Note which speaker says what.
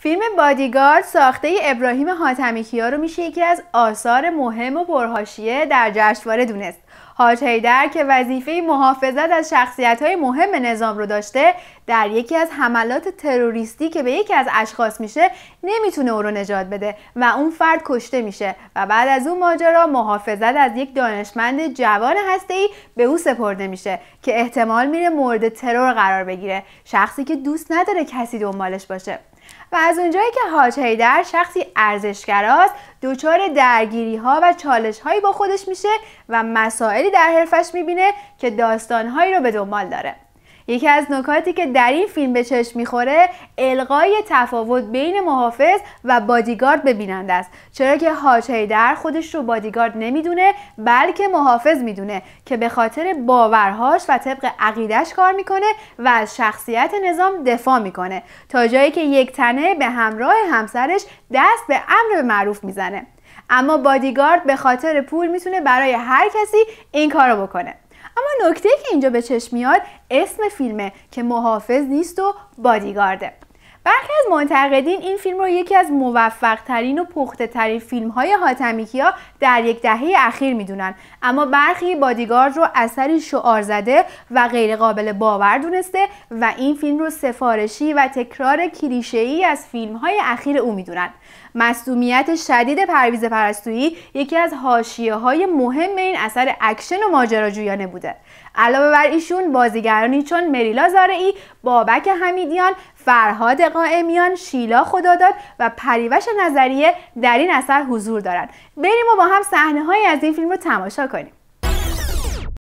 Speaker 1: فیلم بادیگارد ساخته ای ابراهیم حاتمی کیا رو میشه یکی از آثار مهم و پرهاشیه در جشنواره دونست. حاج هیدر که وظیفه محافظت از شخصیت های مهم نظام رو داشته در یکی از حملات تروریستی که به یکی از اشخاص میشه نمیتونه او رو نجات بده و اون فرد کشته میشه و بعد از اون ماجرا محافظت از یک دانشمند جوان هسته ای به او سپرده میشه که احتمال میره مورد ترور قرار بگیره شخصی که دوست نداره کسی دنبالش باشه و از اونجایی که حاج هیدر شخصی ارزشگراست دچار درگیری ها و چالش هایی با خودش میشه و مسائلی در حرفش میبینه که داستان رو به دنبال داره یکی از نکاتی که در این فیلم به چشم میخوره القای تفاوت بین محافظ و بادیگارد ببینند است چرا که حاج در خودش رو بادیگارد نمیدونه بلکه محافظ میدونه که به خاطر باورهاش و طبق عقیدش کار میکنه و از شخصیت نظام دفاع میکنه تا جایی که یک تنه به همراه همسرش دست به امر به معروف میزنه اما بادیگارد به خاطر پول میتونه برای هر کسی این کارو بکنه اما نکته که اینجا به چشم میاد اسم فیلمه که محافظ نیست و بادیگارده برخی از منتقدین این فیلم رو یکی از موفق ترین و پخته ترین فیلم های هاتمیکیا در یک دهه اخیر میدونن اما برخی بادیگارد رو اثری شعار زده و غیر قابل باور دونسته و این فیلم رو سفارشی و تکرار کلیشه ای از فیلم های اخیر او میدونن مصدومیت شدید پرویز پرستویی یکی از حاشیه های مهم این اثر اکشن و ماجراجویانه بوده علاوه بر ایشون بازیگرانی چون مریلا زارعی بابک حمیدیان فرهاد قائمیان شیلا خداداد و پریوش نظریه در این اثر حضور دارند بریم و با هم صحنه از این فیلم رو تماشا کنیم